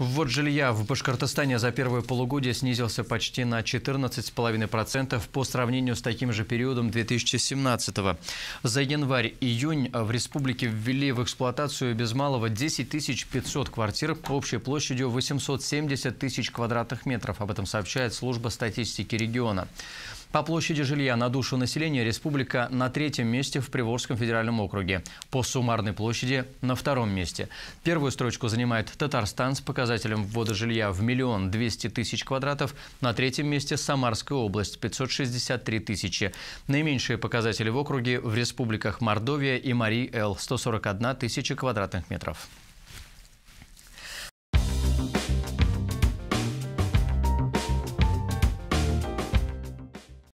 Ввод жилья в Башкортостане за первое полугодие снизился почти на 14,5% по сравнению с таким же периодом 2017 -го. За январь-июнь в республике ввели в эксплуатацию без малого 10 500 квартир общей площадью 870 тысяч квадратных метров. Об этом сообщает служба статистики региона. По площади жилья на душу населения республика на третьем месте в Приволжском федеральном округе. По суммарной площади на втором месте. Первую строчку занимает Татарстан с показателем ввода жилья в миллион двести тысяч квадратов. На третьем месте Самарская область – 563 тысячи. Наименьшие показатели в округе в республиках Мордовия и Марий-Эл – 141 тысяча квадратных метров.